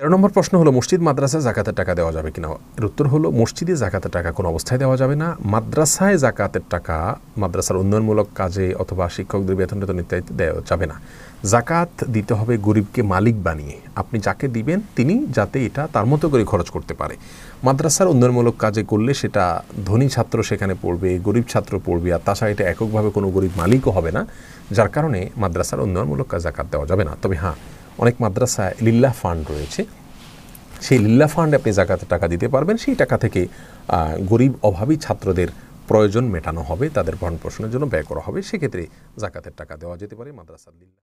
তেরো নম্বর প্রশ্ন হলো মসজিদ মাদ্রাসায় জাকাতের টাকা দেওয়া যাবে কিনা এর উত্তর হলো মসজিদে জাকাতের টাকা কোনো অবস্থায় দেওয়া যাবে না মাদ্রাসায় জাকাতের টাকা মাদ্রাসার উন্নয়নমূলক কাজে অথবা শিক্ষকদের বেতন বেতন ইত্যাদি দেওয়া যাবে না জাকাত দিতে হবে গরিবকে মালিক বানিয়ে আপনি যাকে দিবেন তিনি যাতে এটা তার মতো করে খরচ করতে পারে মাদ্রাসার উন্নয়নমূলক কাজে করলে সেটা ধনী ছাত্র সেখানে পড়বে গরিব ছাত্র পড়বে আর তাছাড়া এটা এককভাবে কোনো গরিব মালিকও হবে না যার কারণে মাদ্রাসার উন্নয়নমূলক কাজ জাকাত দেওয়া যাবে না তবে হ্যাঁ অনেক মাদ্রাসায় লিল্লা ফান্ড রয়েছে সেই লিল্লা ফান্ডে আপনি জাকাতে টাকা দিতে পারবেন সেই টাকা থেকে গরিব অভাবী ছাত্রদের প্রয়োজন মেটানো হবে তাদের ভরণ পোষণের জন্য ব্যয় করা হবে সেক্ষেত্রে জাকাতের টাকা দেওয়া যেতে পারে মাদ্রাসার লিল্লা